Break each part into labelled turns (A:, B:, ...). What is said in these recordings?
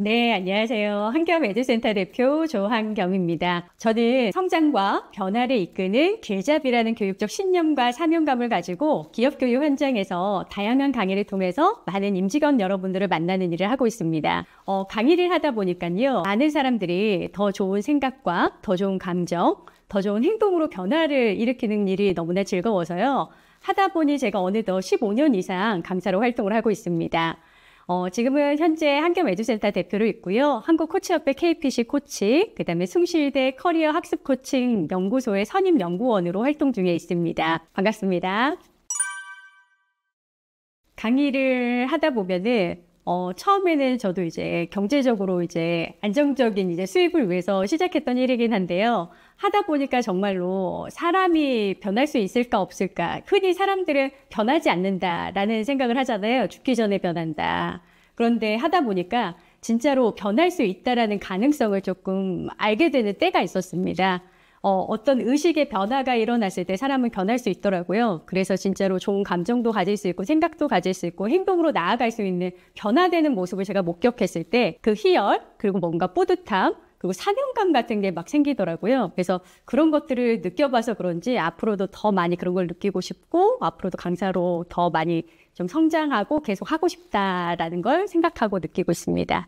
A: 네, 안녕하세요. 한겸 에듀센터 대표 조한경입니다. 저는 성장과 변화를 이끄는 길잡이라는 교육적 신념과 사명감을 가지고 기업 교육 현장에서 다양한 강의를 통해서 많은 임직원 여러분들을 만나는 일을 하고 있습니다. 어, 강의를 하다 보니까요. 많은 사람들이 더 좋은 생각과 더 좋은 감정, 더 좋은 행동으로 변화를 일으키는 일이 너무나 즐거워서요. 하다 보니 제가 어느덧 15년 이상 강사로 활동을 하고 있습니다. 어, 지금은 현재 한겸 에주센터 대표로 있고요. 한국 코치협회 KPC 코치, 그 다음에 숭실대 커리어 학습 코칭 연구소의 선임 연구원으로 활동 중에 있습니다. 반갑습니다. 강의를 하다 보면은 어, 처음에는 저도 이제 경제적으로 이제 안정적인 이제 수입을 위해서 시작했던 일이긴 한데요. 하다 보니까 정말로 사람이 변할 수 있을까 없을까 흔히 사람들은 변하지 않는다라는 생각을 하잖아요 죽기 전에 변한다 그런데 하다 보니까 진짜로 변할 수 있다라는 가능성을 조금 알게 되는 때가 있었습니다 어, 어떤 의식의 변화가 일어났을 때 사람은 변할 수 있더라고요 그래서 진짜로 좋은 감정도 가질 수 있고 생각도 가질 수 있고 행동으로 나아갈 수 있는 변화되는 모습을 제가 목격했을 때 그 희열 그리고 뭔가 뿌듯함 그리고 사명감 같은 게 막 생기더라고요. 그래서 그런 것들을 느껴봐서 그런지 앞으로도 더 많이 그런 걸 느끼고 싶고 앞으로도 강사로 더 많이 좀 성장하고 계속 하고 싶다라는 걸 생각하고 느끼고 있습니다.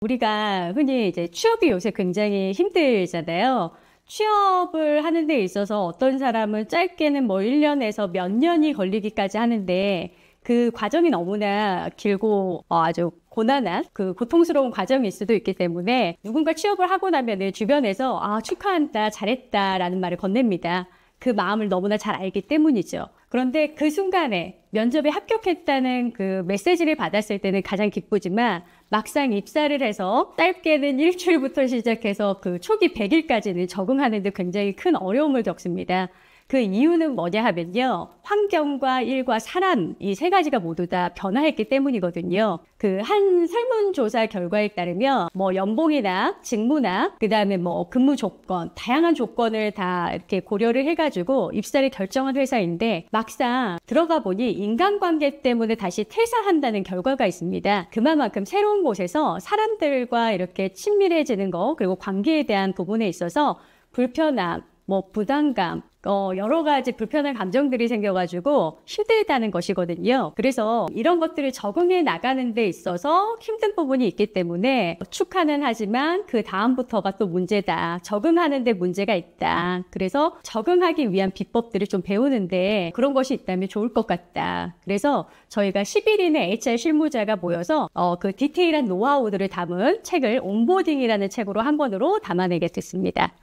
A: 우리가 흔히 이제 취업이 요새 굉장히 힘들잖아요. 취업을 하는 데 있어서 어떤 사람은 짧게는 뭐 1년에서 몇 년이 걸리기까지 하는데 그 과정이 너무나 길고 어, 아주 고난한 그 고통스러운 과정일 수도 있기 때문에 누군가 취업을 하고 나면은 주변에서 아 축하한다 잘했다라는 말을 건넵니다. 그 마음을 너무나 잘 알기 때문이죠. 그런데 그 순간에 면접에 합격했다는 그 메시지를 받았을 때는 가장 기쁘지만 막상 입사를 해서 짧게는 일주일부터 시작해서 그 초기 100일까지는 적응하는데 굉장히 큰 어려움을 겪습니다. 그 이유는 뭐냐 하면요. 환경과 일과 사람 이 세 가지가 모두 다 변화했기 때문이거든요. 그 한 설문조사 결과에 따르면 뭐 연봉이나 직무나 그다음에 뭐 근무 조건 다양한 조건을 다 이렇게 고려를 해가지고 입사를 결정한 회사인데 막상 들어가 보니 인간관계 때문에 다시 퇴사한다는 결과가 있습니다. 그만큼 새로운 곳에서 사람들과 이렇게 친밀해지는 거 그리고 관계에 대한 부분에 있어서 불편함, 뭐 부담감, 어, 여러 가지 불편한 감정들이 생겨가지고 힘들다는 것이거든요. 그래서 이런 것들을 적응해 나가는 데 있어서 힘든 부분이 있기 때문에 축하는 하지만 그 다음부터가 또 문제다. 적응하는 데 문제가 있다. 그래서 적응하기 위한 비법들을 좀 배우는데 그런 것이 있다면 좋을 것 같다. 그래서 저희가 1 1인의 HR 실무자가 모여서 어, 그 디테일한 노하우들을 담은 책을 온보딩이라는 책으로 한 권으로 담아내게 됐습니다.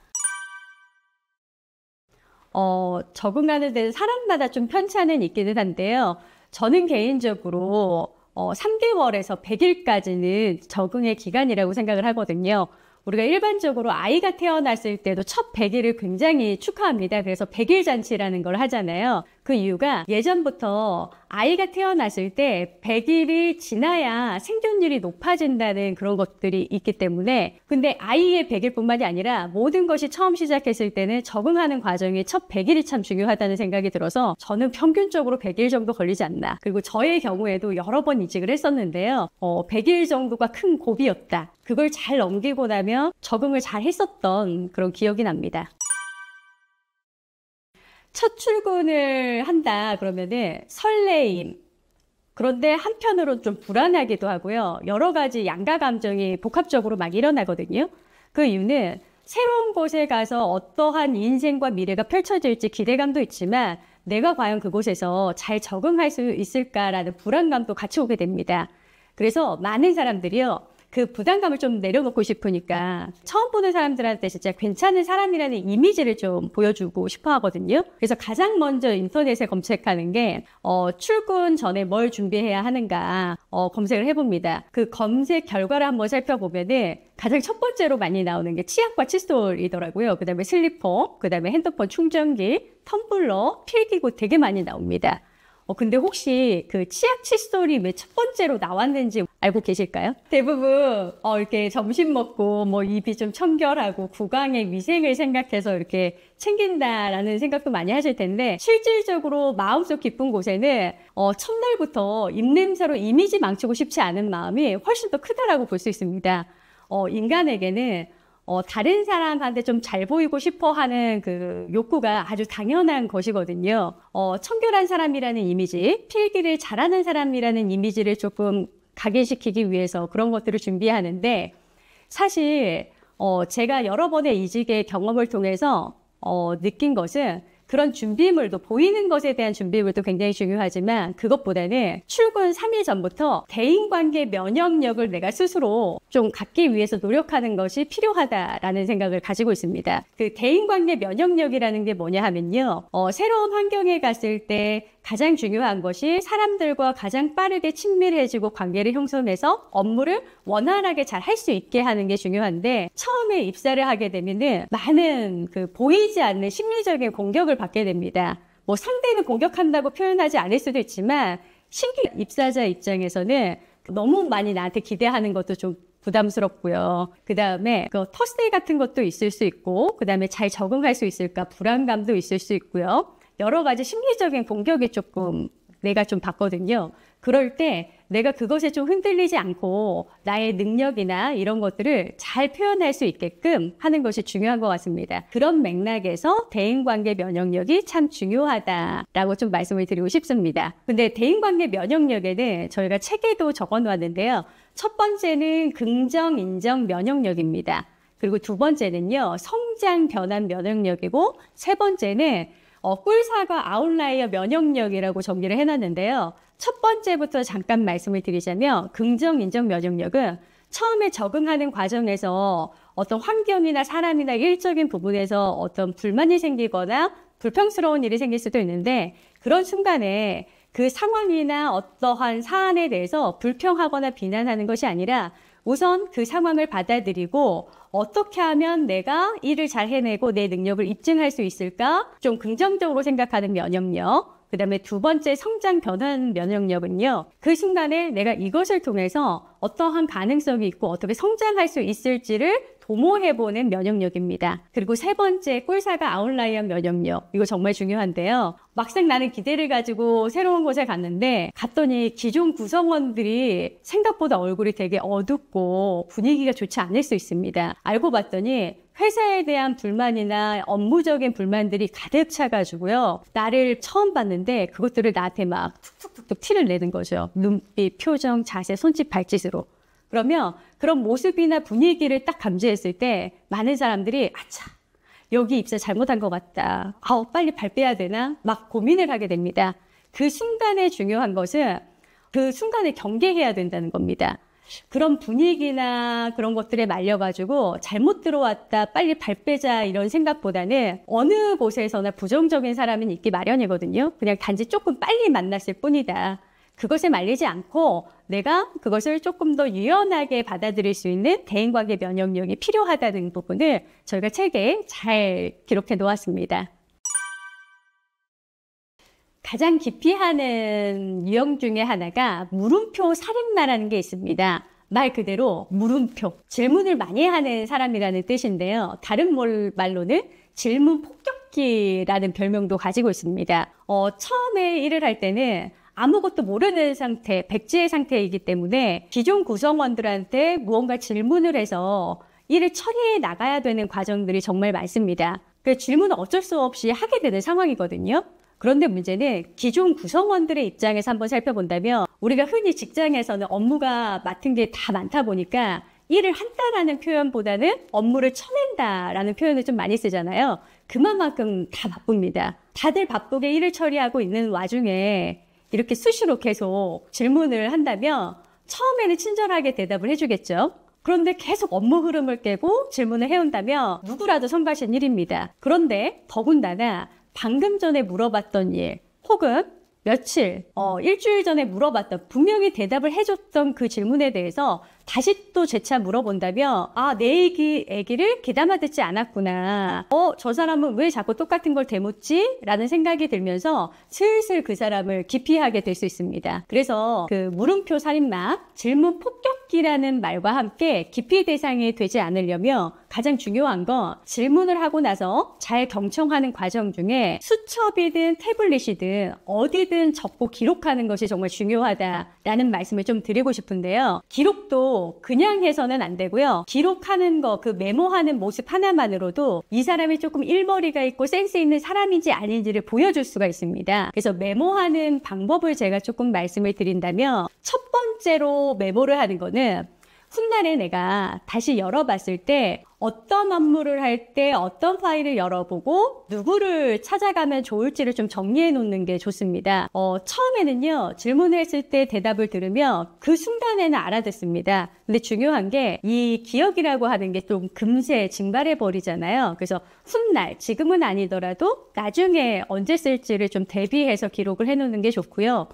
A: 어, 적응하는 데는 사람마다 좀 편차는 있기는 한데요. 저는 개인적으로 어, 3개월에서 100일까지는 적응의 기간이라고 생각을 하거든요. 우리가 일반적으로 아이가 태어났을 때도 첫 100일을 굉장히 축하합니다. 그래서 100일 잔치라는 걸 하잖아요. 그 이유가 예전부터 아이가 태어났을 때 100일이 지나야 생존율이 높아진다는 그런 것들이 있기 때문에 근데 아이의 100일뿐만이 아니라 모든 것이 처음 시작했을 때는 적응하는 과정이 첫 100일이 참 중요하다는 생각이 들어서 저는 평균적으로 100일 정도 걸리지 않나 그리고 저의 경우에도 여러 번 이직을 했었는데요 어, 100일 정도가 큰 고비였다 그걸 잘 넘기고 나면 적응을 잘 했었던 그런 기억이 납니다 첫 출근을 한다 그러면은 설레임. 그런데 한편으론 좀 불안하기도 하고요. 여러 가지 양가 감정이 복합적으로 막 일어나거든요. 그 이유는 새로운 곳에 가서 어떠한 인생과 미래가 펼쳐질지 기대감도 있지만 내가 과연 그곳에서 잘 적응할 수 있을까라는 불안감도 같이 오게 됩니다. 그래서 많은 사람들이요. 그 부담감을 좀 내려놓고 싶으니까 처음 보는 사람들한테 진짜 괜찮은 사람이라는 이미지를 좀 보여주고 싶어 하거든요. 그래서 가장 먼저 인터넷에 검색하는 게 어, 출근 전에 뭘 준비해야 하는가 어, 검색을 해봅니다. 그 검색 결과를 한번 살펴보면은 가장 첫 번째로 많이 나오는 게 치약과 칫솔이더라고요. 그 다음에 슬리퍼, 그 다음에 핸드폰 충전기, 텀블러, 필기구 되게 많이 나옵니다. 어, 근데 혹시 그 치약 칫솔이 왜 첫 번째로 나왔는지 알고 계실까요? 대부분 어, 이렇게 점심 먹고 뭐 입이 좀 청결하고 구강의 위생을 생각해서 이렇게 챙긴다라는 생각도 많이 하실 텐데 실질적으로 마음속 깊은 곳에는 어, 첫날부터 입냄새로 이미지 망치고 싶지 않은 마음이 훨씬 더 크다라고 볼 수 있습니다. 어, 인간에게는 어, 다른 사람한테 좀 잘 보이고 싶어 하는 그 욕구가 아주 당연한 것이거든요. 어, 청결한 사람이라는 이미지, 필기를 잘하는 사람이라는 이미지를 조금 각인시키기 위해서 그런 것들을 준비하는데 사실 어, 제가 여러 번의 이직의 경험을 통해서 어, 느낀 것은 그런 준비물도 보이는 것에 대한 준비물도 굉장히 중요하지만 그것보다는 출근 3일 전부터 대인관계 면역력을 내가 스스로 좀 갖기 위해서 노력하는 것이 필요하다라는 생각을 가지고 있습니다. 그 대인관계 면역력이라는 게 뭐냐 하면요. 어, 새로운 환경에 갔을 때 가장 중요한 것이 사람들과 가장 빠르게 친밀해지고 관계를 형성해서 업무를 원활하게 잘 할 수 있게 하는 게 중요한데 처음에 입사를 하게 되면은 많은 그 보이지 않는 심리적인 공격을 받게 됩니다. 뭐 상대는 공격한다고 표현하지 않을 수도 있지만 신규 입사자 입장에서는 너무 많이 나한테 기대하는 것도 좀 부담스럽고요. 그 다음에 그터이 같은 것도 있을 수 있고, 그 다음에 잘 적응할 수 있을까 불안감도 있을 수 있고요. 여러 가지 심리적인 공격이 조금 내가 좀 받거든요. 그럴 때 내가 그것에 좀 흔들리지 않고 나의 능력이나 이런 것들을 잘 표현할 수 있게끔 하는 것이 중요한 것 같습니다. 그런 맥락에서 대인관계 면역력이 참 중요하다라고 좀 말씀을 드리고 싶습니다. 근데 대인관계 면역력에는 저희가 책에도 적어 놓았는데요. 첫 번째는 긍정 인정 면역력입니다. 그리고 두 번째는요, 성장 변환 면역력이고, 세 번째는 어, 꿀사과 아웃라이어 면역력이라고 정리를 해놨는데요. 첫 번째부터 잠깐 말씀을 드리자면 긍정 인정 면역력은 처음에 적응하는 과정에서 어떤 환경이나 사람이나 일적인 부분에서 어떤 불만이 생기거나 불평스러운 일이 생길 수도 있는데 그런 순간에 그 상황이나 어떠한 사안에 대해서 불평하거나 비난하는 것이 아니라 우선 그 상황을 받아들이고 어떻게 하면 내가 일을 잘 해내고 내 능력을 입증할 수 있을까? 좀 긍정적으로 생각하는 면역력. 그 다음에 두 번째 성장 변환 면역력은요. 그 순간에 내가 이것을 통해서 어떠한 가능성이 있고 어떻게 성장할 수 있을지를 도모해보는 면역력입니다. 그리고 세 번째 꿀사가 아웃라이언 면역력. 이거 정말 중요한데요. 막상 나는 기대를 가지고 새로운 곳에 갔는데 갔더니 기존 구성원들이 생각보다 얼굴이 되게 어둡고 분위기가 좋지 않을 수 있습니다. 알고 봤더니 회사에 대한 불만이나 업무적인 불만들이 가득 차가지고요. 나를 처음 봤는데 그것들을 나한테 막 툭툭툭툭 티를 내는 거죠. 눈빛, 표정, 자세, 손짓, 발짓으로. 그러면 그런 모습이나 분위기를 딱 감지했을 때 많은 사람들이 아차 여기 입사 잘못한 것 같다. 아 빨리 발 빼야 되나 막 고민을 하게 됩니다. 그 순간에 중요한 것은 그 순간에 경계해야 된다는 겁니다. 그런 분위기나 그런 것들에 말려가지고 잘못 들어왔다, 빨리 발 빼자 이런 생각보다는 어느 곳에서나 부정적인 사람은 있기 마련이거든요. 그냥 단지 조금 빨리 만났을 뿐이다. 그것에 말리지 않고 내가 그것을 조금 더 유연하게 받아들일 수 있는 대인관계 면역력이 필요하다는 부분을 저희가 책에 잘 기록해 놓았습니다. 가장 깊이 하는 유형 중에 하나가 물음표 살인마라는 게 있습니다. 말 그대로 물음표, 질문을 많이 하는 사람이라는 뜻인데요. 다른 말로는 질문 폭격기라는 별명도 가지고 있습니다. 어, 처음에 일을 할 때는 아무것도 모르는 상태, 백지의 상태이기 때문에 기존 구성원들한테 무언가 질문을 해서 일을 처리해 나가야 되는 과정들이 정말 많습니다. 그 질문을 어쩔 수 없이 하게 되는 상황이거든요. 그런데 문제는 기존 구성원들의 입장에서 한번 살펴본다면 우리가 흔히 직장에서는 업무가 맡은 게 다 많다 보니까 일을 한다라는 표현보다는 업무를 쳐낸다라는 표현을 좀 많이 쓰잖아요. 그만큼 다 바쁩니다. 다들 바쁘게 일을 처리하고 있는 와중에 이렇게 수시로 계속 질문을 한다면 처음에는 친절하게 대답을 해주겠죠. 그런데 계속 업무 흐름을 깨고 질문을 해온다면 누구라도 선발신 일입니다. 그런데 더군다나 방금 전에 물어봤던 일 혹은 며칠, 어, 일주일 전에 물어봤던 분명히 대답을 해줬던 그 질문에 대해서 다시 또 재차 물어본다면 아 내 얘기 얘기를 귀담아 듣지 않았구나 어 저 사람은 왜 자꾸 똑같은 걸대묻지 라는 생각이 들면서 슬슬 그 사람을 기피하게 될 수 있습니다 그래서 그 물음표 살인마 질문 폭격기라는 말과 함께 기피 대상이 되지 않으려면 가장 중요한 건 질문을 하고 나서 잘 경청하는 과정 중에 수첩이든 태블릿이든 어디든 적고 기록하는 것이 정말 중요하다라는 말씀을 좀 드리고 싶은데요 기록도 그냥 해서는 안 되고요. 기록하는 거, 그 메모하는 모습 하나만으로도 이 사람이 조금 일머리가 있고 센스 있는 사람인지 아닌지를 보여줄 수가 있습니다. 그래서 메모하는 방법을 제가 조금 말씀을 드린다면 첫 번째로 메모를 하는 거는 훗날에 내가 다시 열어봤을 때 어떤 업무를 할 때 어떤 파일을 열어보고 누구를 찾아가면 좋을지를 좀 정리해 놓는 게 좋습니다. 어, 처음에는요, 질문을 했을 때 대답을 들으며그 순간에는 알아듣습니다. 근데 중요한 게 이 기억이라고 하는 게 좀 금세 증발해 버리잖아요. 그래서 훗날, 지금은 아니더라도 나중에 언제 쓸지를 좀 대비해서 기록을 해 놓는 게 좋고요.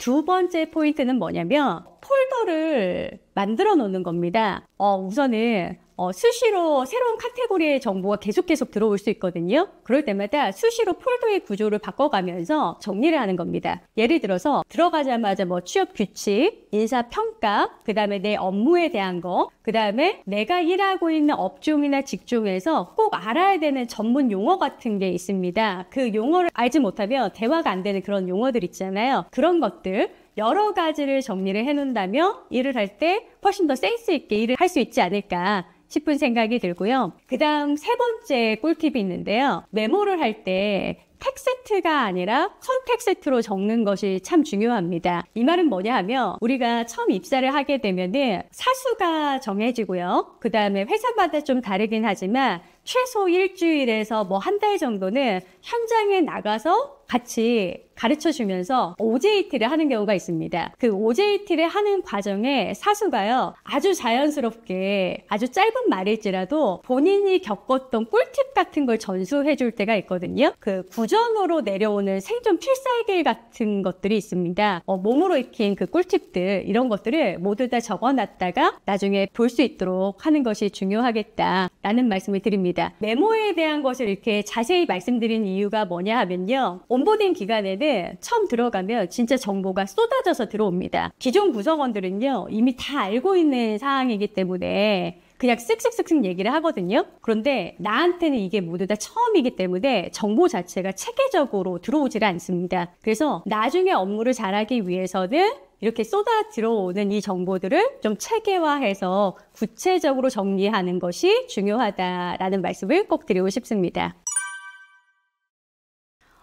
A: 두 번째 포인트는 뭐냐면 폴더를 만들어 놓는 겁니다. 어, 우선은 어, 수시로 새로운 카테고리의 정보가 계속 계속 들어올 수 있거든요. 그럴 때마다 수시로 폴더의 구조를 바꿔가면서 정리를 하는 겁니다. 예를 들어서 들어가자마자 뭐 취업 규칙, 인사 평가, 그 다음에 내 업무에 대한 거, 그 다음에 내가 일하고 있는 업종이나 직종에서 꼭 알아야 되는 전문 용어 같은 게 있습니다. 그 용어를 알지 못하면 대화가 안 되는 그런 용어들 있잖아요. 그런 것들 여러 가지를 정리를 해놓는다면 일을 할 때 훨씬 더 센스 있게 일을 할 수 있지 않을까. 싶은 생각이 들고요. 그 다음 세 번째 꿀팁이 있는데요. 메모를 할 때 텍 세트가 아니라 컨텍 세트로 적는 것이 참 중요합니다. 이 말은 뭐냐 하면 우리가 처음 입사를 하게 되면 사수가 정해지고요. 그 다음에 회사마다 좀 다르긴 하지만 최소 일주일에서 뭐 한 달 정도는 현장에 나가서 같이 가르쳐 주면서 OJT를 하는 경우가 있습니다. 그 OJT를 하는 과정에 사수가요, 아주 자연스럽게 아주 짧은 말일지라도 본인이 겪었던 꿀팁 같은 걸 전수해 줄 때가 있거든요. 그 구전으로 내려오는 생존 필살기 같은 것들이 있습니다. 어, 몸으로 익힌 그 꿀팁들, 이런 것들을 모두 다 적어 놨다가 나중에 볼 수 있도록 하는 것이 중요하겠다라는 말씀을 드립니다. 메모에 대한 것을 이렇게 자세히 말씀드린 이유가 뭐냐 하면요. 온보딩 기간에는 처음 들어가면 진짜 정보가 쏟아져서 들어옵니다. 기존 구성원들은요, 이미 다 알고 있는 사항이기 때문에 그냥 쓱쓱쓱쓱 얘기를 하거든요. 그런데 나한테는 이게 모두 다 처음이기 때문에 정보 자체가 체계적으로 들어오질 않습니다. 그래서 나중에 업무를 잘하기 위해서는 이렇게 쏟아 들어오는 이 정보들을 좀 체계화해서 구체적으로 정리하는 것이 중요하다라는 말씀을 꼭 드리고 싶습니다.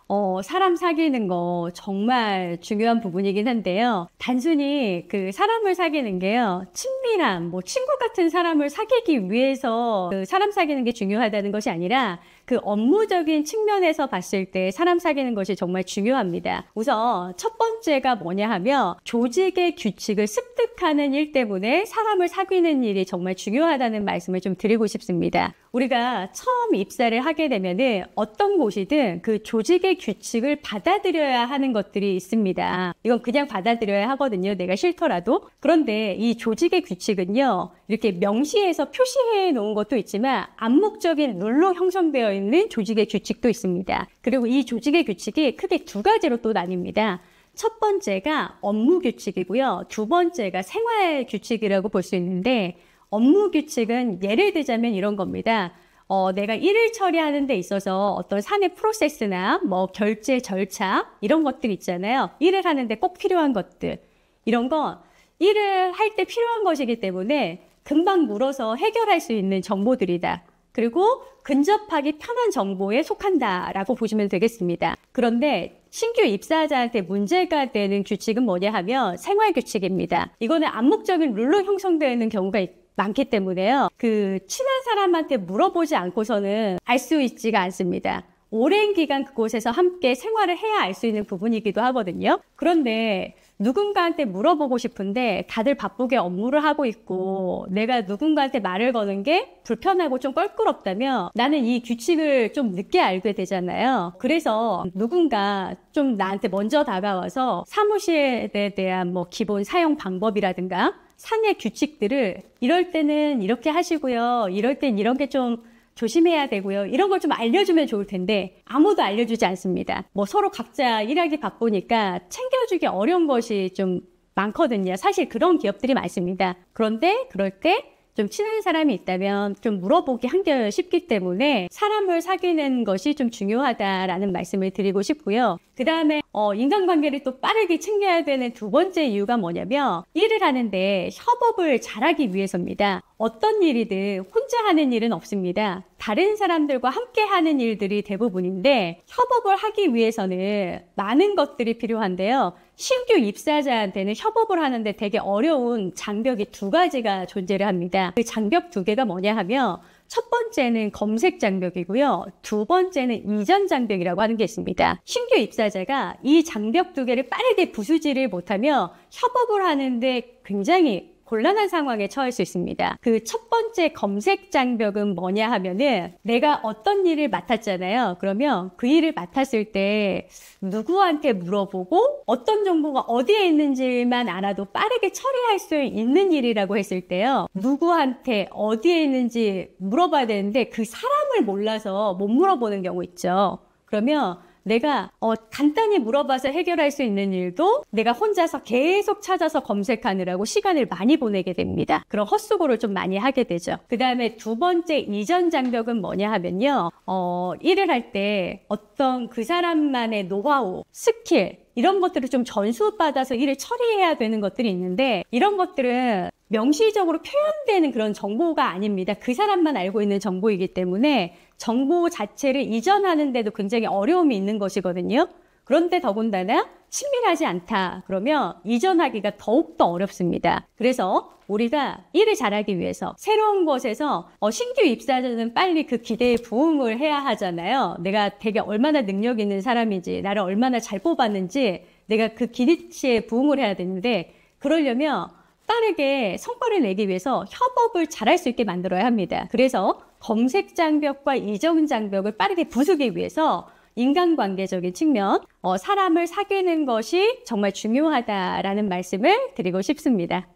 A: 어, 사람 사귀는 거 정말 중요한 부분이긴 한데요. 단순히 그 사람을 사귀는 게요. 친밀함, 뭐 친구 같은 사람을 사귀기 위해서 그 사람 사귀는 게 중요하다는 것이 아니라 그 업무적인 측면에서 봤을 때 사람 사귀는 것이 정말 중요합니다. 우선 첫 번째가 뭐냐 하면 조직의 규칙을 습득하는 일 때문에 사람을 사귀는 일이 정말 중요하다는 말씀을 좀 드리고 싶습니다. 우리가 처음 입사를 하게 되면은 어떤 곳이든 그 조직의 규칙을 받아들여야 하는 것들이 있습니다. 이건 그냥 받아들여야 하거든요. 내가 싫더라도. 그런데 이 조직의 규칙은요. 이렇게 명시해서 표시해 놓은 것도 있지만 암묵적인 룰로 형성되어 있는 조직의 규칙도 있습니다. 그리고 이 조직의 규칙이 크게 두 가지로 또 나뉩니다. 첫 번째가 업무 규칙이고요. 두 번째가 생활 규칙이라고 볼 수 있는데 업무 규칙은 예를 들자면 이런 겁니다. 어, 내가 일을 처리하는 데 있어서 어떤 사내 프로세스나 뭐 결제 절차 이런 것들 있잖아요. 일을 하는데 꼭 필요한 것들. 이런 건 일을 할 때 필요한 것이기 때문에 금방 물어서 해결할 수 있는 정보들이다. 그리고 근접하기 편한 정보에 속한다라고 보시면 되겠습니다. 그런데 신규 입사자한테 문제가 되는 규칙은 뭐냐 하면 생활 규칙입니다. 이거는 암묵적인 룰로 형성되는 경우가 많기 때문에요. 그 친한 사람한테 물어보지 않고서는 알 수 있지가 않습니다. 오랜 기간 그곳에서 함께 생활을 해야 알 수 있는 부분이기도 하거든요. 그런데 누군가한테 물어보고 싶은데 다들 바쁘게 업무를 하고 있고 음. 내가 누군가한테 말을 거는 게 불편하고 좀 껄끄럽다면 나는 이 규칙을 좀 늦게 알게 되잖아요. 그래서 누군가 좀 나한테 먼저 다가와서 사무실에 대한 뭐 기본 사용 방법이라든가 상의 규칙들을 이럴 때는 이렇게 하시고요. 이럴 땐 이런 게좀 조심해야 되고요. 이런 걸 좀 알려주면 좋을 텐데 아무도 알려주지 않습니다. 뭐 서로 각자 일하기 바쁘니까 챙겨주기 어려운 것이 좀 많거든요. 사실 그런 기업들이 많습니다. 그런데 그럴 때 좀 친한 사람이 있다면 좀 물어보기 한결 쉽기 때문에 사람을 사귀는 것이 좀 중요하다라는 말씀을 드리고 싶고요. 그 다음에 어, 인간관계를 또 빠르게 챙겨야 되는 두 번째 이유가 뭐냐면 일을 하는데 협업을 잘하기 위해서입니다. 어떤 일이든 혼자 하는 일은 없습니다. 다른 사람들과 함께 하는 일들이 대부분인데 협업을 하기 위해서는 많은 것들이 필요한데요. 신규 입사자한테는 협업을 하는데 되게 어려운 장벽이 두 가지가 존재를 합니다. 그 장벽 두 개가 뭐냐 하면 첫 번째는 검색 장벽이고요. 두 번째는 이전 장벽이라고 하는 게 있습니다. 신규 입사자가 이 장벽 두 개를 빠르게 부수지를 못하며 협업을 하는데 굉장히 곤란한 상황에 처할 수 있습니다. 그 첫 번째 검색 장벽은 뭐냐 하면은 내가 어떤 일을 맡았잖아요. 그러면 그 일을 맡았을 때 누구한테 물어보고 어떤 정보가 어디에 있는지만 알아도 빠르게 처리할 수 있는 일이라고 했을 때요. 누구한테 어디에 있는지 물어봐야 되는데 그 사람을 몰라서 못 물어보는 경우 있죠. 그러면 내가 어, 간단히 물어봐서 해결할 수 있는 일도 내가 혼자서 계속 찾아서 검색하느라고 시간을 많이 보내게 됩니다. 그런 헛수고를 좀 많이 하게 되죠. 그 다음에 두 번째 이전 장벽은 뭐냐 하면요. 어, 일을 할 때 어떤 그 사람만의 노하우, 스킬, 이런 것들을 좀 전수받아서 일을 처리해야 되는 것들이 있는데 이런 것들은 명시적으로 표현되는 그런 정보가 아닙니다. 그 사람만 알고 있는 정보이기 때문에 정보 자체를 이전하는데도 굉장히 어려움이 있는 것이거든요. 그런데 더군다나 친밀하지 않다 그러면 이전하기가 더욱더 어렵습니다. 그래서 우리가 일을 잘하기 위해서 새로운 곳에서 어, 신규 입사자는 빨리 그 기대에 부응을 해야 하잖아요. 내가 되게 얼마나 능력 있는 사람인지 나를 얼마나 잘 뽑았는지 내가 그 기대치에 부응을 해야 되는데 그러려면 빠르게 성과를 내기 위해서 협업을 잘할 수 있게 만들어야 합니다. 그래서 검색 장벽과 이전 장벽을 빠르게 부수기 위해서 인간관계적인 측면, 어, 사람을 사귀는 것이 정말 중요하다라는 말씀을 드리고 싶습니다.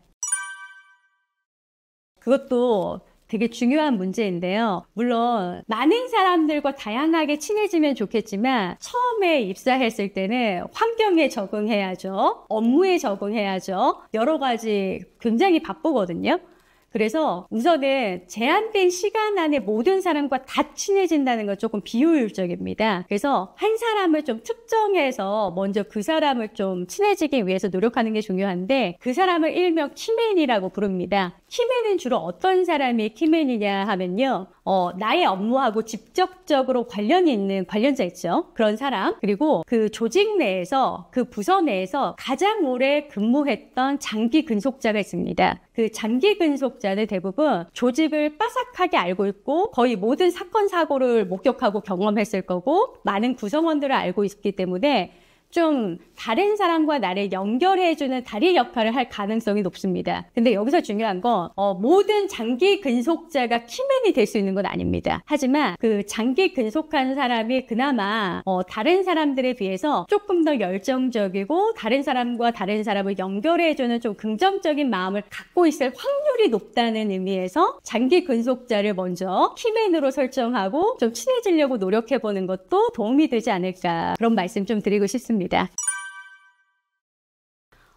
A: 그것도 되게 중요한 문제인데요. 물론 많은 사람들과 다양하게 친해지면 좋겠지만 처음에 입사했을 때는 환경에 적응해야죠. 업무에 적응해야죠. 여러 가지 굉장히 바쁘거든요. 그래서 우선은 제한된 시간 안에 모든 사람과 다 친해진다는 건 조금 비효율적입니다. 그래서 한 사람을 좀 특정해서 먼저 그 사람을 좀 친해지기 위해서 노력하는 게 중요한데 그 사람을 일명 키맨이라고 부릅니다. 키맨은 주로 어떤 사람이 키맨이냐 하면요. 어, 나의 업무하고 직접적으로 관련이 있는 관련자 있죠. 그런 사람. 그리고 그 조직 내에서 그 부서 내에서 가장 오래 근무했던 장기 근속자가 있습니다. 그 장기 근속자는 대부분 조직을 빠삭하게 알고 있고 거의 모든 사건 사고를 목격하고 경험했을 거고 많은 구성원들을 알고 있기 때문에 좀 다른 사람과 나를 연결해주는 다리 역할을 할 가능성이 높습니다. 근데 여기서 중요한 건 어, 모든 장기 근속자가 키맨이 될 수 있는 건 아닙니다. 하지만 그 장기 근속한 사람이 그나마 어, 다른 사람들에 비해서 조금 더 열정적이고 다른 사람과 다른 사람을 연결해주는 좀 긍정적인 마음을 갖고 있을 확률이 높다는 의미에서 장기 근속자를 먼저 키맨으로 설정하고 좀 친해지려고 노력해보는 것도 도움이 되지 않을까 그런 말씀 좀 드리고 싶습니다. 있습니다.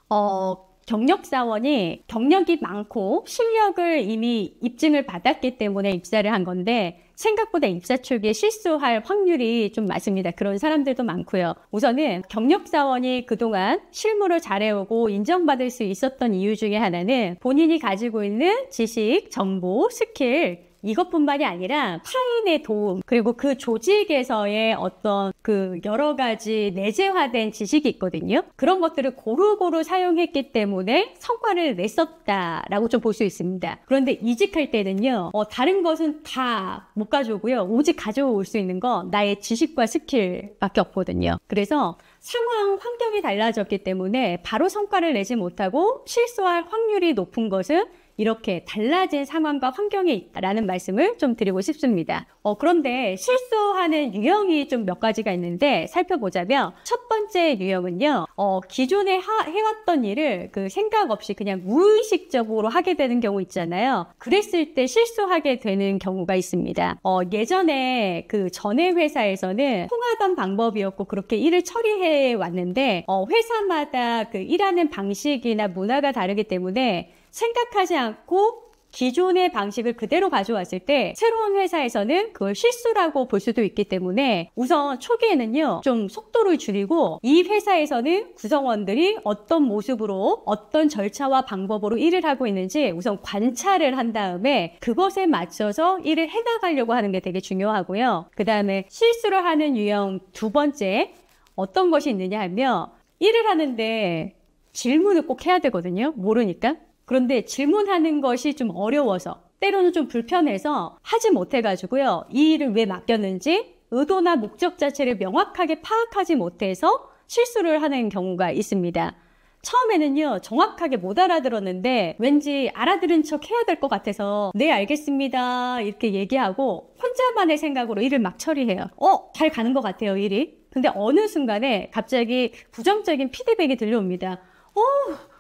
A: 어, 경력사원이 경력이 많고 실력을 이미 입증을 받았기 때문에 입사를 한 건데 생각보다 입사 초기에 실수할 확률이 좀 많습니다. 그런 사람들도 많고요. 우선은 경력사원이 그동안 실무를 잘해오고 인정받을 수 있었던 이유 중에 하나는 본인이 가지고 있는 지식, 정보, 스킬, 이것뿐만이 아니라 타인의 도움 그리고 그 조직에서의 어떤 그 여러 가지 내재화된 지식이 있거든요. 그런 것들을 고루고루 사용했기 때문에 성과를 냈었다라고 좀 볼 수 있습니다. 그런데 이직할 때는요. 어, 다른 것은 다 못 가져오고요. 오직 가져올 수 있는 건 나의 지식과 스킬밖에 없거든요. 그래서 상황 환경이 달라졌기 때문에 바로 성과를 내지 못하고 실수할 확률이 높은 것은 이렇게 달라진 상황과 환경에 있다라는 말씀을 좀 드리고 싶습니다. 어, 그런데 실수하는 유형이 좀 몇 가지가 있는데 살펴보자면 첫 번째 유형은요, 어, 기존에 하, 해왔던 일을 그 생각 없이 그냥 무의식적으로 하게 되는 경우 있잖아요. 그랬을 때 실수하게 되는 경우가 있습니다. 어, 예전에 그 전에 회사에서는 통하던 방법이었고 그렇게 일을 처리해 왔는데 어, 회사마다 그 일하는 방식이나 문화가 다르기 때문에 생각하지 않고 기존의 방식을 그대로 가져왔을 때 새로운 회사에서는 그걸 실수라고 볼 수도 있기 때문에 우선 초기에는요 좀 속도를 줄이고 이 회사에서는 구성원들이 어떤 모습으로 어떤 절차와 방법으로 일을 하고 있는지 우선 관찰을 한 다음에 그것에 맞춰서 일을 해나가려고 하는 게 되게 중요하고요 그 다음에 실수를 하는 유형 두 번째 어떤 것이 있느냐 하면 일을 하는데 질문을 꼭 해야 되거든요 모르니까 그런데 질문하는 것이 좀 어려워서 때로는 좀 불편해서 하지 못해가지고요. 이 일을 왜 맡겼는지 의도나 목적 자체를 명확하게 파악하지 못해서 실수를 하는 경우가 있습니다. 처음에는요, 정확하게 못 알아들었는데 왠지 알아들은 척 해야 될 것 같아서 네, 알겠습니다. 이렇게 얘기하고 혼자만의 생각으로 일을 막 처리해요. 어, 잘 가는 것 같아요, 일이. 근데 어느 순간에 갑자기 부정적인 피드백이 들려옵니다. 어,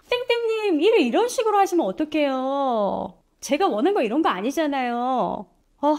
A: 땡땡님, 일을 이런 식으로 하시면 어떡해요. 제가 원한 거 이런 거 아니잖아요. 어,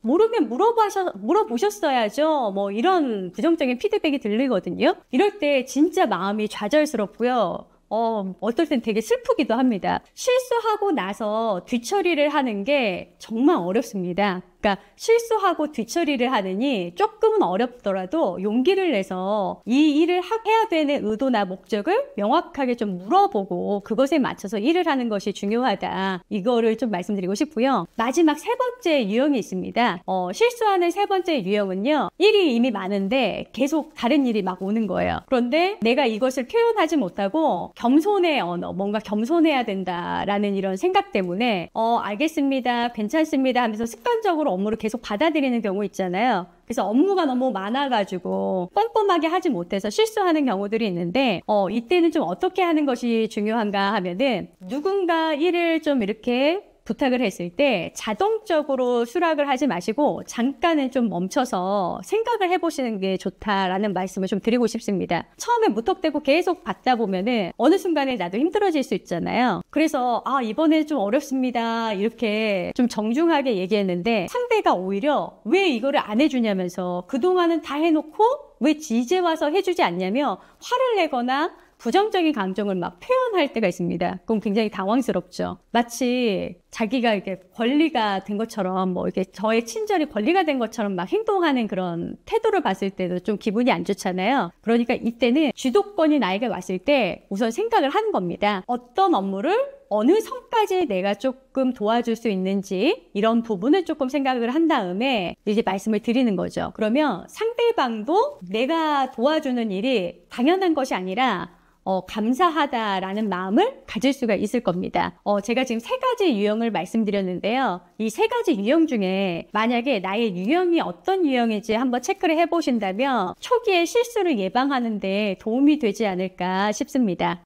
A: 모르면 물어보셔, 물어보셨어야죠. 뭐 이런 부정적인 피드백이 들리거든요. 이럴 때 진짜 마음이 좌절스럽고요. 어, 어떨 땐 되게 슬프기도 합니다. 실수하고 나서 뒤처리를 하는 게 정말 어렵습니다. 그러니까 실수하고 뒤처리를 하느니 조금은 어렵더라도 용기를 내서 이 일을 해야 되는 의도나 목적을 명확하게 좀 물어보고 그것에 맞춰서 일을 하는 것이 중요하다. 이거를 좀 말씀드리고 싶고요. 마지막 세 번째 유형이 있습니다. 어, 실수하는 세 번째 유형은요. 일이 이미 많은데 계속 다른 일이 막 오는 거예요. 그런데 내가 이것을 표현하지 못하고 겸손의 언어, 뭔가 겸손해야 된다라는 이런 생각 때문에 어, 알겠습니다. 괜찮습니다 하면서 습관적으로 업무를 계속 받아들이는 경우 있잖아요. 그래서 업무가 너무 많아가지고 꼼꼼하게 하지 못해서 실수하는 경우들이 있는데 어, 이때는 좀 어떻게 하는 것이 중요한가 하면은 누군가 일을 좀 이렇게 부탁을 했을 때 자동적으로 수락을 하지 마시고 잠깐은 좀 멈춰서 생각을 해보시는 게 좋다라는 말씀을 좀 드리고 싶습니다. 처음에 무턱대고 계속 받다 보면은 어느 순간에 나도 힘들어질 수 있잖아요. 그래서 아 이번에 좀 어렵습니다 이렇게 좀 정중하게 얘기했는데 상대가 오히려 왜 이거를 안 해주냐면서 그 동안은 다 해놓고 왜 이제 와서 해주지 않냐며 화를 내거나 부정적인 감정을 막 표현할 때가 있습니다. 그럼 굉장히 당황스럽죠. 마치 자기가 이게 권리가 된 것처럼 뭐 이게 저의 친절이 권리가 된 것처럼 막 행동하는 그런 태도를 봤을 때도 좀 기분이 안 좋잖아요. 그러니까 이때는 주도권이 나에게 왔을 때 우선 생각을 하는 겁니다. 어떤 업무를 어느 선까지 내가 조금 도와줄 수 있는지 이런 부분을 조금 생각을 한 다음에 이제 말씀을 드리는 거죠. 그러면 상대방도 내가 도와주는 일이 당연한 것이 아니라 어, 감사하다라는 마음을 가질 수가 있을 겁니다. 어, 제가 지금 세 가지 유형을 말씀드렸는데요. 이 세 가지 유형 중에 만약에 나의 유형이 어떤 유형인지 한번 체크를 해보신다면 초기에 실수를 예방하는데 도움이 되지 않을까 싶습니다.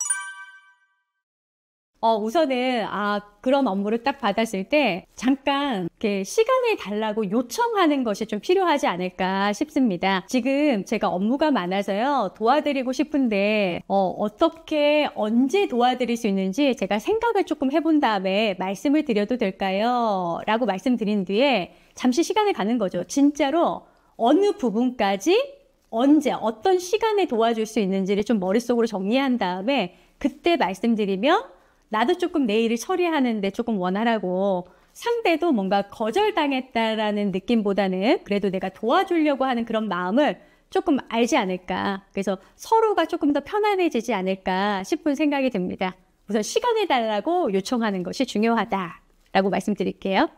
A: 어, 우선은, 아, 그런 업무를 딱 받았을 때, 잠깐, 이렇게 시간을 달라고 요청하는 것이 좀 필요하지 않을까 싶습니다. 지금 제가 업무가 많아서요, 도와드리고 싶은데, 어, 어떻게, 언제 도와드릴 수 있는지 제가 생각을 조금 해본 다음에 말씀을 드려도 될까요? 라고 말씀드린 뒤에, 잠시 시간을 가는 거죠. 진짜로, 어느 부분까지, 언제, 어떤 시간에 도와줄 수 있는지를 좀 머릿속으로 정리한 다음에, 그때 말씀드리면, 나도 조금 내 일을 처리하는데 조금 원활하고 상대도 뭔가 거절당했다라는 느낌보다는 그래도 내가 도와주려고 하는 그런 마음을 조금 알지 않을까. 그래서 서로가 조금 더 편안해지지 않을까 싶은 생각이 듭니다. 우선 시간을 달라고 요청하는 것이 중요하다라고 말씀드릴게요.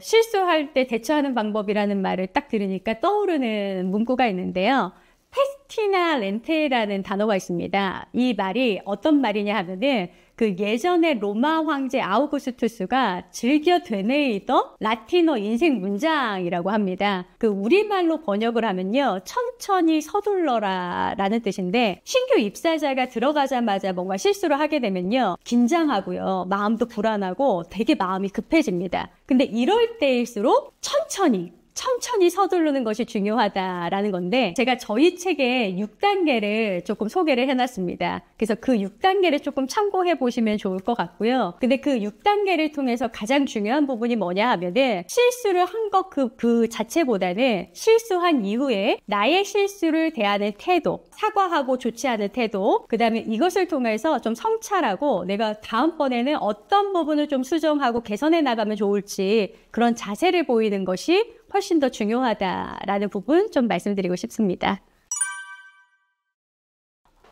A: 실수할 때 대처하는 방법이라는 말을 딱 들으니까 떠오르는 문구가 있는데요. 페스티나 렌테라는 단어가 있습니다. 이 말이 어떤 말이냐 하면은 그 예전에 로마 황제 아우구스투스가 즐겨 되뇌이던 라틴어 인생 문장이라고 합니다. 그 우리말로 번역을 하면요. 천천히 서둘러라 라는 뜻인데 신규 입사자가 들어가자마자 뭔가 실수를 하게 되면요. 긴장하고요. 마음도 불안하고 되게 마음이 급해집니다. 근데 이럴 때일수록 천천히 천천히 서두르는 것이 중요하다라는 건데 제가 저희 책에 6단계를 조금 소개를 해놨습니다. 그래서 그 6단계를 조금 참고해 보시면 좋을 것 같고요. 근데 그 6단계를 통해서 가장 중요한 부분이 뭐냐 하면은 실수를 한 것그그 그 자체보다는 실수한 이후에 나의 실수를 대하는 태도, 사과하고 조치하는 태도, 그 다음에 이것을 통해서 좀 성찰하고 내가 다음번에는 어떤 부분을 좀 수정하고 개선해 나가면 좋을지 그런 자세를 보이는 것이 훨씬 더 중요하다라는 부분 좀 말씀드리고 싶습니다.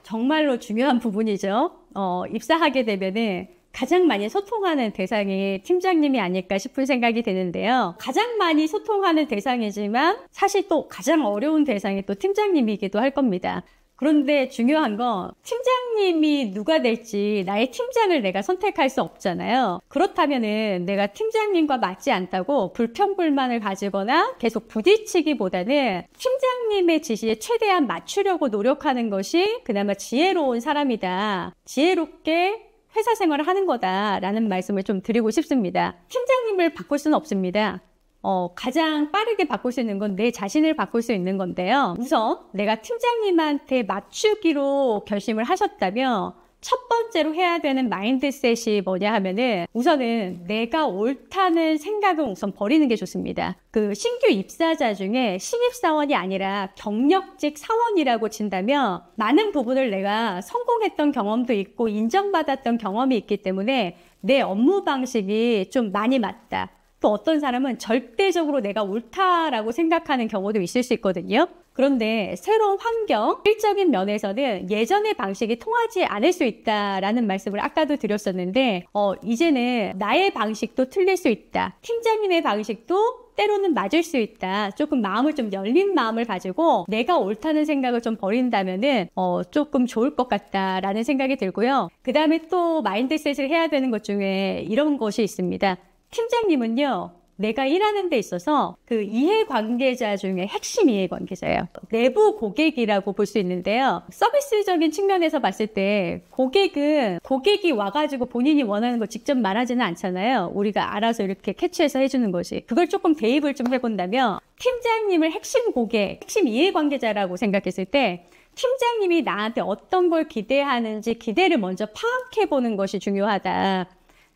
A: 정말로 중요한 부분이죠. 어, 입사하게 되면은 가장 많이 소통하는 대상이 팀장님이 아닐까 싶은 생각이 드는데요. 가장 많이 소통하는 대상이지만 사실 또 가장 어려운 대상이 또 팀장님이기도 할 겁니다. 그런데 중요한 건 팀장님이 누가 될지 나의 팀장을 내가 선택할 수 없잖아요. 그렇다면은 내가 팀장님과 맞지 않다고 불평불만을 가지거나 계속 부딪히기보다는 팀장님의 지시에 최대한 맞추려고 노력하는 것이 그나마 지혜로운 사람이다. 지혜롭게 회사 생활을 하는 거다라는 말씀을 좀 드리고 싶습니다. 팀장님을 바꿀 수는 없습니다. 어, 가장 빠르게 바꿀 수 있는 건 내 자신을 바꿀 수 있는 건데요. 우선 내가 팀장님한테 맞추기로 결심을 하셨다면 첫 번째로 해야 되는 마인드셋이 뭐냐 하면은 우선은 내가 옳다는 생각은 우선 버리는 게 좋습니다. 그 신규 입사자 중에 신입사원이 아니라 경력직 사원이라고 친다면 많은 부분을 내가 성공했던 경험도 있고 인정받았던 경험이 있기 때문에 내 업무 방식이 좀 많이 맞다. 또 그 어떤 사람은 절대적으로 내가 옳다라고 생각하는 경우도 있을 수 있거든요. 그런데 새로운 환경, 일적인 면에서는 예전의 방식이 통하지 않을 수 있다라는 말씀을 아까도 드렸었는데, 어, 이제는 나의 방식도 틀릴 수 있다. 팀장님의 방식도 때로는 맞을 수 있다. 조금 마음을 좀 열린 마음을 가지고 내가 옳다는 생각을 좀 버린다면은 어, 조금 좋을 것 같다라는 생각이 들고요. 그 다음에 또 마인드셋을 해야 되는 것 중에 이런 것이 있습니다. 팀장님은요, 내가 일하는 데 있어서 그 이해관계자 중에 핵심 이해관계자예요. 내부 고객이라고 볼 수 있는데요. 서비스적인 측면에서 봤을 때 고객은 고객이 와가지고 본인이 원하는 거 직접 말하지는 않잖아요. 우리가 알아서 이렇게 캐치해서 해주는 거지. 그걸 조금 대입을 좀 해본다면 팀장님을 핵심 고객, 핵심 이해관계자라고 생각했을 때 팀장님이 나한테 어떤 걸 기대하는지 기대를 먼저 파악해보는 것이 중요하다.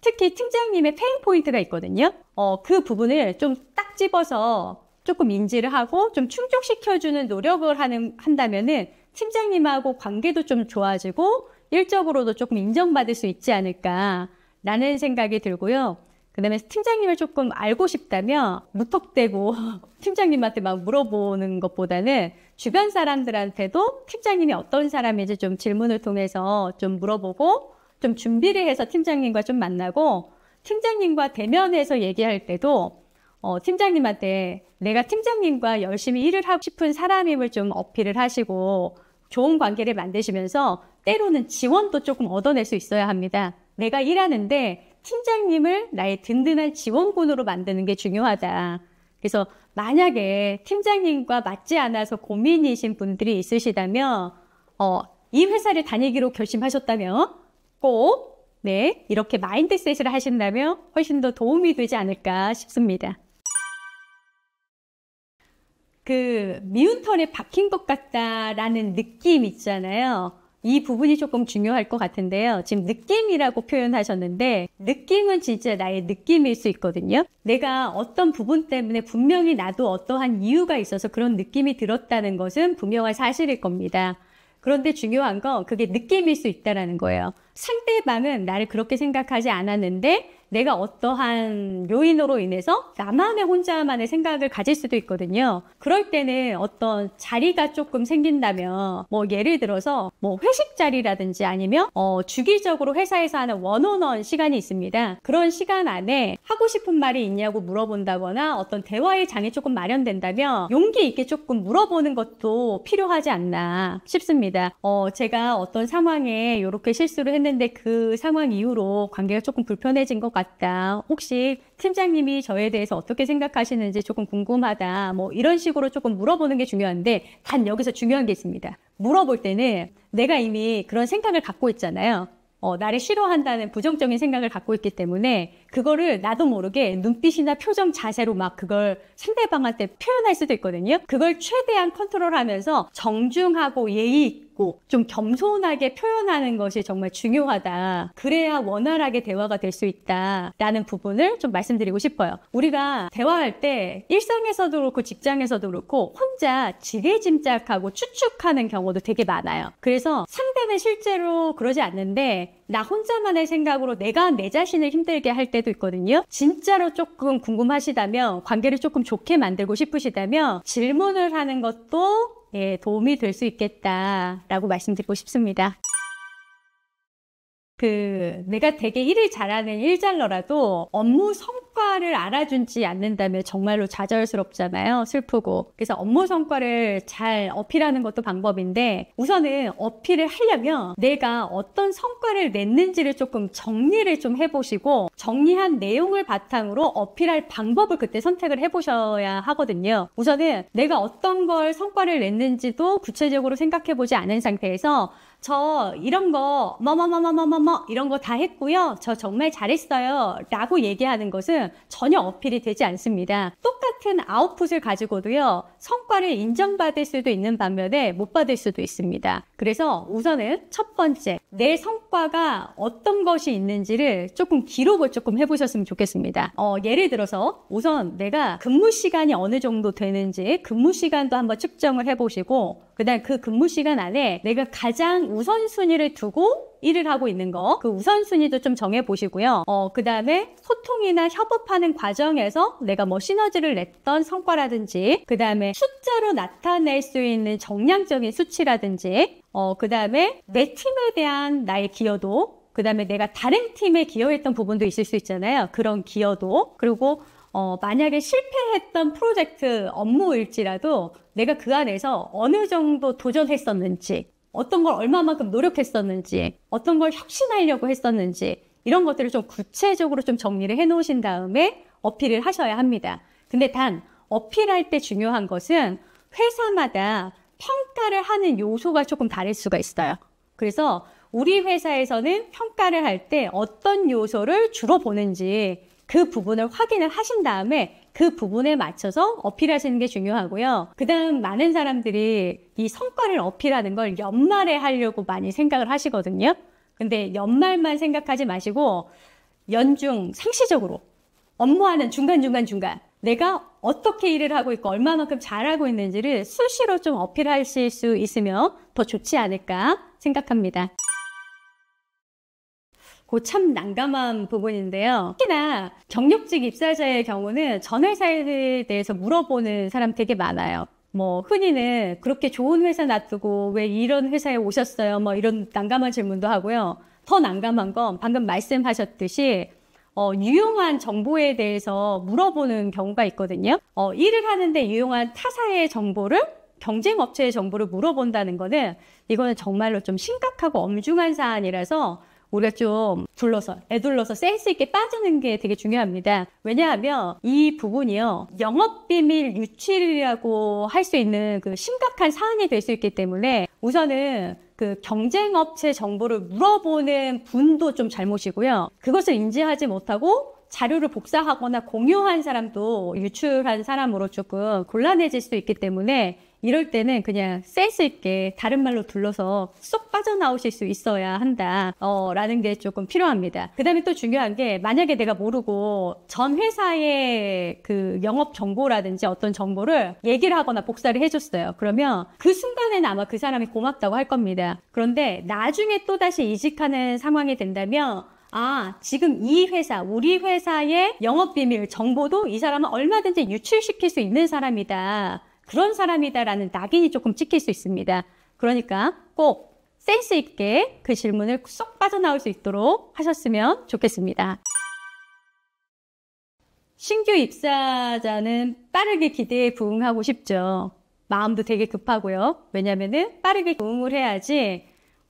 A: 특히 팀장님의 페인 포인트가 있거든요. 어, 그 부분을 좀 딱 집어서 조금 인지를 하고 좀 충족시켜주는 노력을 하는, 한다면은 팀장님하고 관계도 좀 좋아지고 일적으로도 조금 인정받을 수 있지 않을까라는 생각이 들고요. 그 다음에 팀장님을 조금 알고 싶다면 무턱대고 팀장님한테 막 물어보는 것보다는 주변 사람들한테도 팀장님이 어떤 사람인지 좀 질문을 통해서 좀 물어보고 좀 준비를 해서 팀장님과 좀 만나고 팀장님과 대면해서 얘기할 때도 어, 팀장님한테 내가 팀장님과 열심히 일을 하고 싶은 사람임을 좀 어필을 하시고 좋은 관계를 만드시면서 때로는 지원도 조금 얻어낼 수 있어야 합니다. 내가 일하는데 팀장님을 나의 든든한 지원군으로 만드는 게 중요하다. 그래서 만약에 팀장님과 맞지 않아서 고민이신 분들이 있으시다면, 어, 이 회사를 다니기로 결심하셨다면, 꼭, 네, 이렇게 마인드셋을 하신다면 훨씬 더 도움이 되지 않을까 싶습니다. 그 미운 털에 박힌 것 같다라는 느낌 있잖아요. 이 부분이 조금 중요할 것 같은데요. 지금 느낌이라고 표현하셨는데, 느낌은 진짜 나의 느낌일 수 있거든요. 내가 어떤 부분 때문에 분명히 나도 어떠한 이유가 있어서 그런 느낌이 들었다는 것은 분명한 사실일 겁니다. 그런데 중요한 건 그게 느낌일 수 있다는 라 거예요. 상대방은 나를 그렇게 생각하지 않았는데 내가 어떠한 요인으로 인해서 나만의 혼자만의 생각을 가질 수도 있거든요. 그럴 때는 어떤 자리가 조금 생긴다면 뭐 예를 들어서 뭐 회식 자리라든지 아니면 어 주기적으로 회사에서 하는 원원원 시간이 있습니다. 그런 시간 안에 하고 싶은 말이 있냐고 물어본다거나 어떤 대화의 장이 조금 마련된다면 용기 있게 조금 물어보는 것도 필요하지 않나 싶습니다. 어 제가 어떤 상황에 이렇게 실수를 했는데 했는데 그 상황 이후로 관계가 조금 불편해진 것 같다. 혹시 팀장님이 저에 대해서 어떻게 생각하시는지 조금 궁금하다. 뭐 이런 식으로 조금 물어보는 게 중요한데 단 여기서 중요한 게 있습니다. 물어볼 때는 내가 이미 그런 생각을 갖고 있잖아요. 어, 나를 싫어한다는 부정적인 생각을 갖고 있기 때문에 그거를 나도 모르게 눈빛이나 표정 자세로 막 그걸 상대방한테 표현할 수도 있거든요. 그걸 최대한 컨트롤하면서 정중하고 예의 있고 좀 겸손하게 표현하는 것이 정말 중요하다. 그래야 원활하게 대화가 될 수 있다라는 부분을 좀 말씀드리고 싶어요. 우리가 대화할 때 일상에서도 그렇고 직장에서도 그렇고 혼자 지레짐작하고 추측하는 경우도 되게 많아요. 그래서 상대는 실제로 그러지 않는데 나 혼자만의 생각으로 내가 내 자신을 힘들게 할 때도 있거든요. 진짜로 조금 궁금하시다면 관계를 조금 좋게 만들고 싶으시다면 질문을 하는 것도 예, 도움이 될 수 있겠다라고 말씀드리고 싶습니다. 그 내가 되게 일을 잘하는 일잘러라도 업무 성과를 알아준지 않는다면 정말로 좌절스럽잖아요. 슬프고. 그래서 업무 성과를 잘 어필하는 것도 방법인데 우선은 어필을 하려면 내가 어떤 성과를 냈는지를 조금 정리를 좀 해보시고 정리한 내용을 바탕으로 어필할 방법을 그때 선택을 해보셔야 하거든요. 우선은 내가 어떤 걸 성과를 냈는지도 구체적으로 생각해보지 않은 상태에서 저 이런 거, 뭐뭐뭐뭐 뭐 뭐 뭐, 뭐, 뭐, 이런 거 다 했고요. 저 정말 잘했어요. 라고 얘기하는 것은 전혀 어필이 되지 않습니다. 똑같은 아웃풋을 가지고도요. 성과를 인정받을 수도 있는 반면에 못 받을 수도 있습니다. 그래서 우선은 첫 번째, 내 성과가 어떤 것이 있는지를 조금 기록을 조금 해보셨으면 좋겠습니다. 어, 예를 들어서 우선 내가 근무 시간이 어느 정도 되는지 근무 시간도 한번 측정을 해보시고 그다음 그 근무 시간 안에 내가 가장 우선순위를 두고 일을 하고 있는 거, 그 우선순위도 좀 정해보시고요. 어, 그 다음에 소통이나 협업하는 과정에서 내가 뭐 시너지를 냈던 성과라든지, 그 다음에 숫자로 나타낼 수 있는 정량적인 수치라든지, 어, 그 다음에 내 팀에 대한 나의 기여도, 그 다음에 내가 다른 팀에 기여했던 부분도 있을 수 있잖아요. 그런 기여도. 그리고 어, 만약에 실패했던 프로젝트 업무일지라도 내가 그 안에서 어느 정도 도전했었는지, 어떤 걸 얼마만큼 노력했었는지, 어떤 걸 혁신하려고 했었는지, 이런 것들을 좀 구체적으로 좀 정리를 해 놓으신 다음에 어필을 하셔야 합니다. 근데 단, 어필할 때 중요한 것은 회사마다 평가를 하는 요소가 조금 다를 수가 있어요. 그래서 우리 회사에서는 평가를 할 때 어떤 요소를 주로 보는지 그 부분을 확인을 하신 다음에 그 부분에 맞춰서 어필하시는 게 중요하고요. 그 다음 많은 사람들이 이 성과를 어필하는 걸 연말에 하려고 많이 생각을 하시거든요. 근데 연말만 생각하지 마시고 연중 상시적으로 업무하는 중간중간중간 내가 어떻게 일을 하고 있고 얼마만큼 잘하고 있는지를 수시로 좀 어필하실 수 있으면 더 좋지 않을까 생각합니다. 고참 그 난감한 부분인데요. 특히나 경력직 입사자의 경우는 전회사에 대해서 물어보는 사람 되게 많아요. 뭐 흔히는 그렇게 좋은 회사 놔두고 왜 이런 회사에 오셨어요? 뭐 이런 난감한 질문도 하고요. 더 난감한 건 방금 말씀하셨듯이 어, 유용한 정보에 대해서 물어보는 경우가 있거든요. 어, 일을 하는데 유용한 타사의 정보를 경쟁 업체의 정보를 물어본다는 거는 이거는 정말로 좀 심각하고 엄중한 사안이라서 우리가 좀 둘러서 애둘러서 센스 있게 빠지는 게 되게 중요합니다. 왜냐하면 이 부분이요 영업 비밀 유출이라고 할 수 있는 그 심각한 사안이 될 수 있기 때문에 우선은 그 경쟁업체 정보를 물어보는 분도 좀 잘못이고요. 그것을 인지하지 못하고 자료를 복사하거나 공유한 사람도 유출한 사람으로 조금 곤란해질 수 있기 때문에 이럴 때는 그냥 센스 있게 다른 말로 둘러서 쏙 빠져나오실 수 있어야 한다. 어, 라는 게 조금 필요합니다. 그 다음에 또 중요한 게 만약에 내가 모르고 전 회사의 그 영업 정보라든지 어떤 정보를 얘기를 하거나 복사를 해줬어요. 그러면 그 순간에는 아마 그 사람이 고맙다고 할 겁니다. 그런데 나중에 또다시 이직하는 상황이 된다면 아, 지금 이 회사, 우리 회사의 영업 비밀 정보도 이 사람은 얼마든지 유출시킬 수 있는 사람이다. 그런 사람이다라는 낙인이 조금 찍힐 수 있습니다. 그러니까 꼭 센스 있게 그 질문을 쏙 빠져나올 수 있도록 하셨으면 좋겠습니다. 신규 입사자는 빠르게 기대에 부응하고 싶죠. 마음도 되게 급하고요. 왜냐면은 빠르게 부응을 해야지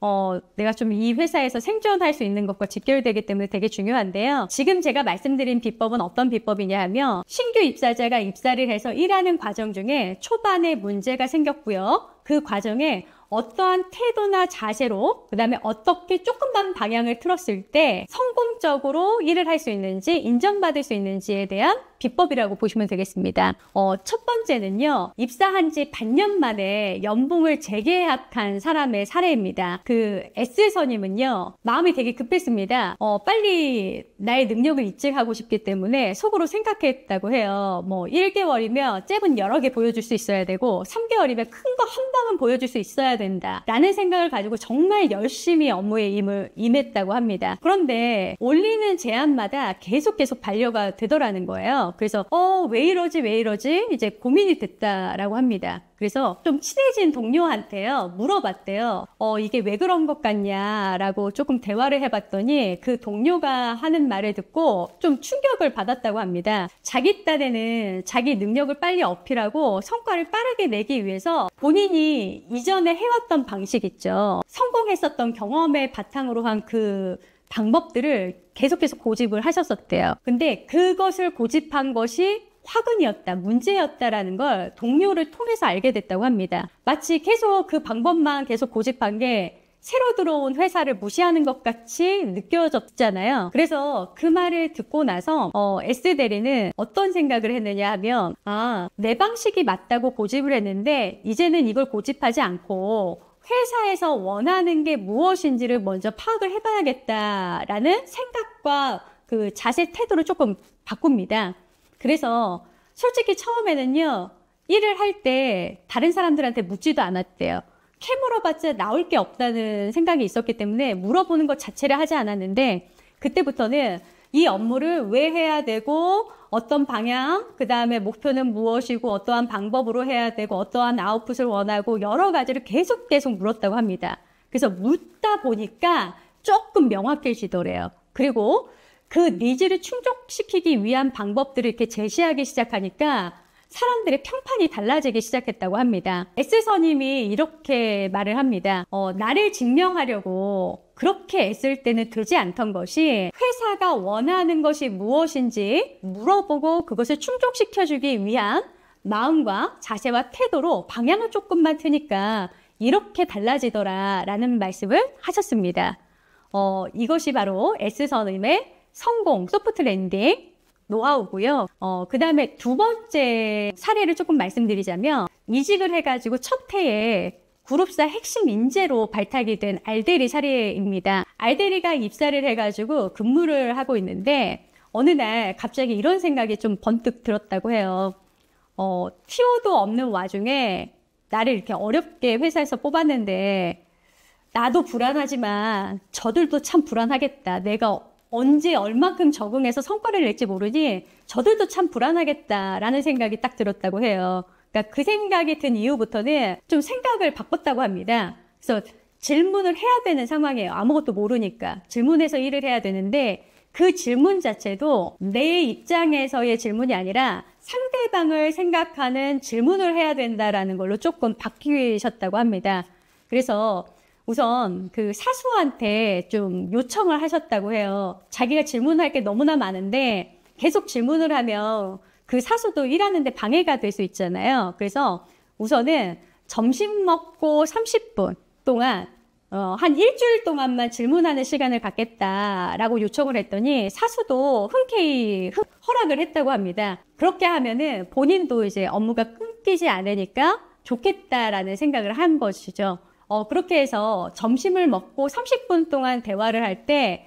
A: 어, 내가 좀 이 회사에서 생존할 수 있는 것과 직결되기 때문에 되게 중요한데요. 지금 제가 말씀드린 비법은 어떤 비법이냐 하면 신규 입사자가 입사를 해서 일하는 과정 중에 초반에 문제가 생겼고요. 그 과정에 어떠한 태도나 자세로 그다음에 어떻게 조금만 방향을 틀었을 때 성공적으로 일을 할 수 있는지 인정받을 수 있는지에 대한 기법이라고 보시면 되겠습니다. 어, 첫 번째는요. 입사한 지 반년 만에 연봉을 재계약한 사람의 사례입니다. 그 S 선임은요. 마음이 되게 급했습니다. 어, 빨리 나의 능력을 입증하고 싶기 때문에 속으로 생각했다고 해요. 뭐 1개월이면 잽은 여러 개 보여줄 수 있어야 되고 3개월이면 큰 거 한 방은 보여줄 수 있어야 된다. 라는 생각을 가지고 정말 열심히 업무에 임을, 임했다고 합니다. 그런데 올리는 제안마다 계속 계속 반려가 되더라는 거예요. 그래서 어, 왜 이러지, 왜 이러지? 이제 고민이 됐다라고 합니다. 그래서 좀 친해진 동료한테요, 물어봤대요. 어, 이게 왜 그런 것 같냐라고 조금 대화를 해봤더니 그 동료가 하는 말을 듣고 좀 충격을 받았다고 합니다. 자기 딴에는 자기 능력을 빨리 어필하고 성과를 빠르게 내기 위해서 본인이 이전에 해왔던 방식 있죠. 성공했었던 경험의 바탕으로 한그 방법들을 계속해서 고집을 하셨었대요. 근데 그것을 고집한 것이 화근이었다, 문제였다라는 걸 동료를 통해서 알게 됐다고 합니다. 마치 계속 그 방법만 계속 고집한 게 새로 들어온 회사를 무시하는 것 같이 느껴졌잖아요. 그래서 그 말을 듣고 나서 어, S 대리는 어떤 생각을 했느냐 하면 아, 내 방식이 맞다고 고집을 했는데 이제는 이걸 고집하지 않고 회사에서 원하는 게 무엇인지를 먼저 파악을 해봐야겠다라는 생각과 그 자세 태도를 조금 바꿉니다. 그래서 솔직히 처음에는요, 일을 할 때 다른 사람들한테 묻지도 않았대요. 캐물어봤자 나올 게 없다는 생각이 있었기 때문에 물어보는 것 자체를 하지 않았는데, 그때부터는 이 업무를 왜 해야 되고, 어떤 방향, 그 다음에 목표는 무엇이고 어떠한 방법으로 해야 되고 어떠한 아웃풋을 원하고 여러 가지를 계속 계속 물었다고 합니다. 그래서 묻다 보니까 조금 명확해지더래요. 그리고 그 니즈를 충족시키기 위한 방법들을 이렇게 제시하기 시작하니까 사람들의 평판이 달라지기 시작했다고 합니다. S 선임이 이렇게 말을 합니다. 어, 나를 증명하려고 그렇게 애쓸 때는 되지 않던 것이 회사가 원하는 것이 무엇인지 물어보고 그것을 충족시켜주기 위한 마음과 자세와 태도로 방향을 조금만 트니까 이렇게 달라지더라 라는 말씀을 하셨습니다. 어, 이것이 바로 S선임의 성공 소프트 랜딩 노하우고요. 어, 그 다음에 두 번째 사례를 조금 말씀드리자면 이직을 해가지고 첫 해에 그룹사 핵심 인재로 발탁이 된 알데리 사례입니다. 알데리가 입사를 해가지고 근무를 하고 있는데 어느 날 갑자기 이런 생각이 좀 번뜩 들었다고 해요. 어, 티오도 없는 와중에 나를 이렇게 어렵게 회사에서 뽑았는데 나도 불안하지만 저들도 참 불안하겠다. 내가 언제 얼만큼 적응해서 성과를 낼지 모르니 저들도 참 불안하겠다라는 생각이 딱 들었다고 해요. 그러니까 그 생각이 든 이후부터는 좀 생각을 바꿨다고 합니다. 그래서 질문을 해야 되는 상황이에요. 아무것도 모르니까 질문해서 일을 해야 되는데 그 질문 자체도 내 입장에서의 질문이 아니라 상대방을 생각하는 질문을 해야 된다라는 걸로 조금 바뀌셨다고 합니다. 그래서 우선 그 사수한테 좀 요청을 하셨다고 해요. 자기가 질문할 게 너무나 많은데 계속 질문을 하면 그 사수도 일하는데 방해가 될 수 있잖아요. 그래서 우선은 점심 먹고 30분 동안 어, 한 일주일 동안만 질문하는 시간을 갖겠다라고 요청을 했더니 사수도 흔쾌히 허락을 했다고 합니다. 그렇게 하면은 본인도 이제 업무가 끊기지 않으니까 좋겠다라는 생각을 한 것이죠. 어, 그렇게 해서 점심을 먹고 30분 동안 대화를 할 때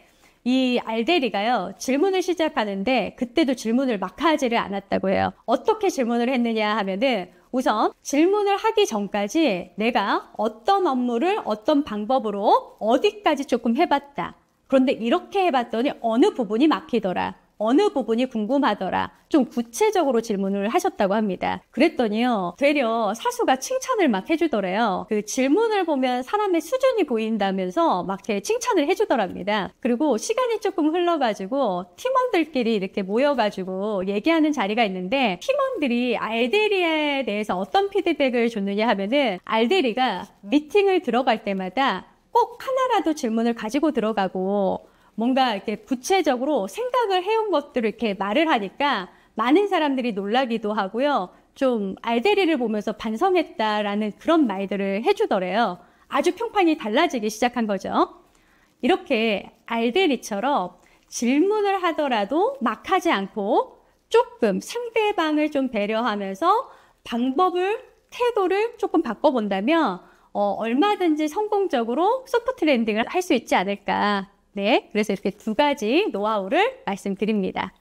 A: 이 알데리가요, 질문을 시작하는데 그때도 질문을 막 하지를 않았다고 해요. 어떻게 질문을 했느냐 하면은 우선 질문을 하기 전까지 내가 어떤 업무를 어떤 방법으로 어디까지 조금 해봤다. 그런데 이렇게 해봤더니 어느 부분이 막히더라. 어느 부분이 궁금하더라. 좀 구체적으로 질문을 하셨다고 합니다. 그랬더니요. 되려 사수가 칭찬을 막 해주더래요. 그 질문을 보면 사람의 수준이 보인다면서 막 이렇게 칭찬을 해주더랍니다. 그리고 시간이 조금 흘러가지고 팀원들끼리 이렇게 모여가지고 얘기하는 자리가 있는데 팀원들이 알데리에 대해서 어떤 피드백을 줬느냐 하면은 알데리가 미팅을 들어갈 때마다 꼭 하나라도 질문을 가지고 들어가고 뭔가 이렇게 구체적으로 생각을 해온 것들을 이렇게 말을 하니까 많은 사람들이 놀라기도 하고요. 좀 알데리를 보면서 반성했다라는 그런 말들을 해주더래요. 아주 평판이 달라지기 시작한 거죠. 이렇게 알데리처럼 질문을 하더라도 막 하지 않고 조금 상대방을 좀 배려하면서 방법을, 태도를 조금 바꿔본다면 어, 얼마든지 성공적으로 소프트 랜딩을 할 수 있지 않을까 네, 그래서 이렇게 두 가지 노하우를 말씀드립니다.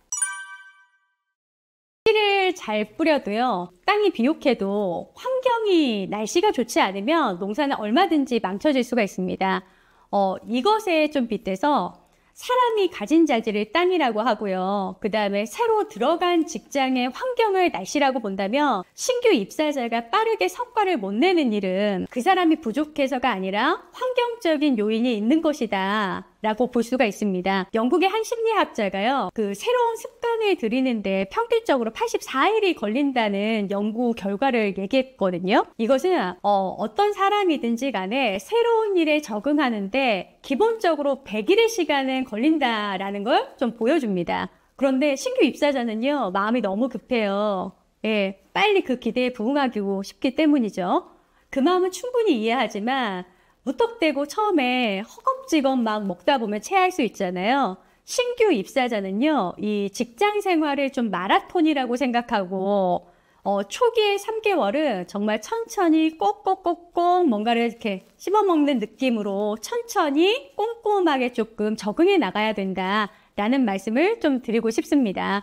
A: 씨를 잘 뿌려도요, 땅이 비옥해도 환경이 날씨가 좋지 않으면 농사는 얼마든지 망쳐질 수가 있습니다. 어, 이것에 좀 빗대서 사람이 가진 자질을 땅이라고 하고요. 그 다음에 새로 들어간 직장의 환경을 날씨라고 본다면 신규 입사자가 빠르게 성과를 못 내는 일은 그 사람이 부족해서가 아니라 환경적인 요인이 있는 것이다. 라고 볼 수가 있습니다. 영국의 한 심리학자가요, 그 새로운 습관을 들이는데 평균적으로 84일이 걸린다는 연구 결과를 얘기했거든요. 이것은 어, 어떤 사람이든지 간에 새로운 일에 적응하는데 기본적으로 100일의 시간은 걸린다라는 걸 좀 보여줍니다. 그런데 신규 입사자는요, 마음이 너무 급해요. 예, 빨리 그 기대에 부응하고 기 싶기 때문이죠. 그 마음은 충분히 이해하지만 무턱대고 처음에 허겁지겁 막 먹다 보면 체할 수 있잖아요. 신규 입사자는요, 이 직장 생활을 좀 마라톤이라고 생각하고, 어, 초기에 3개월은 정말 천천히 꼭꼭꼭꼭 뭔가를 이렇게 씹어먹는 느낌으로 천천히 꼼꼼하게 조금 적응해 나가야 된다라는 말씀을 좀 드리고 싶습니다.